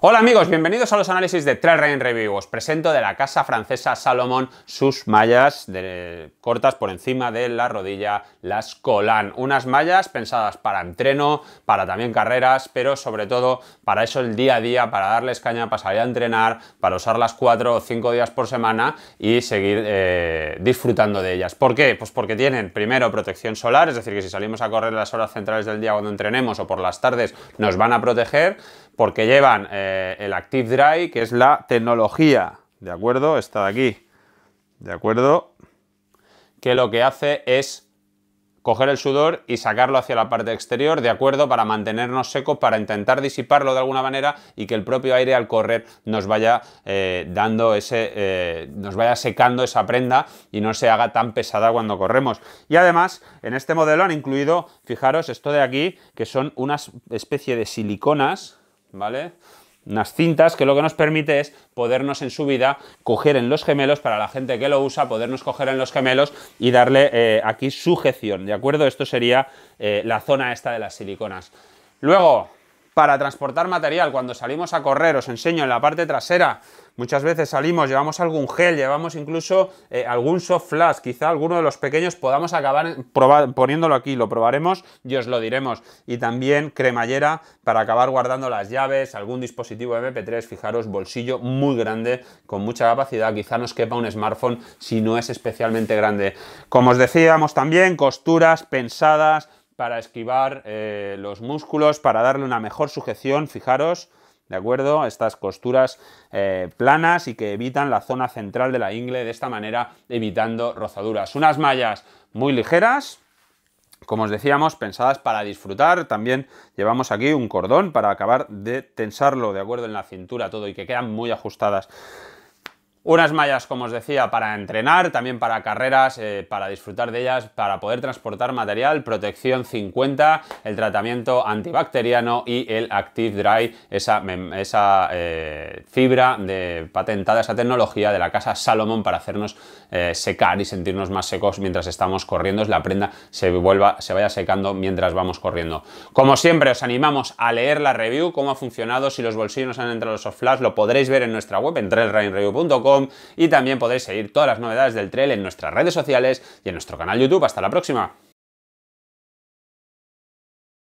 Hola amigos, bienvenidos a los análisis de Trail Running Review. presento de la casa francesa Salomon sus mallas cortas por encima de la rodilla, las Colan. Unas mallas pensadas para entreno, para también carreras, pero sobre todo para eso el día a día, para darles caña, para salir a entrenar, para usarlas cuatro o cinco días por semana y seguir eh, disfrutando de ellas. ¿Por qué? Pues porque tienen primero protección solar, es decir, que si salimos a correr las horas centrales del día cuando entrenemos o por las tardes nos van a proteger, porque llevan... Eh, eh, el Active Dry, que es la tecnología, ¿de acuerdo? Está de aquí, ¿de acuerdo? Que lo que hace es coger el sudor y sacarlo hacia la parte exterior, ¿de acuerdo? Para mantenernos secos, para intentar disiparlo de alguna manera y que el propio aire al correr nos vaya eh, dando ese, eh, nos vaya secando esa prenda y no se haga tan pesada cuando corremos. Y además, en este modelo han incluido, fijaros, esto de aquí, que son una especie de siliconas, ¿vale? unas cintas que lo que nos permite es podernos en su vida coger en los gemelos, para la gente que lo usa, podernos coger en los gemelos y darle eh, aquí sujeción, ¿de acuerdo? Esto sería eh, la zona esta de las siliconas. Luego, para transportar material. Cuando salimos a correr, os enseño en la parte trasera, muchas veces salimos, llevamos algún gel, llevamos incluso eh, algún soft flash, quizá alguno de los pequeños podamos acabar poniéndolo aquí, lo probaremos y os lo diremos. Y también cremallera para acabar guardando las llaves, algún dispositivo MP3, fijaros, bolsillo muy grande, con mucha capacidad, quizá nos quepa un smartphone si no es especialmente grande. Como os decíamos también, costuras pensadas, para esquivar eh, los músculos, para darle una mejor sujeción, fijaros, ¿de acuerdo? Estas costuras eh, planas y que evitan la zona central de la ingle, de esta manera evitando rozaduras. Unas mallas muy ligeras, como os decíamos, pensadas para disfrutar. También llevamos aquí un cordón para acabar de tensarlo, de acuerdo, en la cintura todo y que quedan muy ajustadas. Unas mallas, como os decía, para entrenar, también para carreras, eh, para disfrutar de ellas, para poder transportar material, protección 50, el tratamiento antibacteriano y el Active Dry, esa, esa eh, fibra de, patentada, esa tecnología de la casa Salomon para hacernos eh, secar y sentirnos más secos mientras estamos corriendo, es la prenda se, vuelva, se vaya secando mientras vamos corriendo. Como siempre, os animamos a leer la review, cómo ha funcionado, si los bolsillos han entrado los soft flash, lo podréis ver en nuestra web, en trailrainreview.com y también podéis seguir todas las novedades del trail en nuestras redes sociales y en nuestro canal YouTube. Hasta la próxima.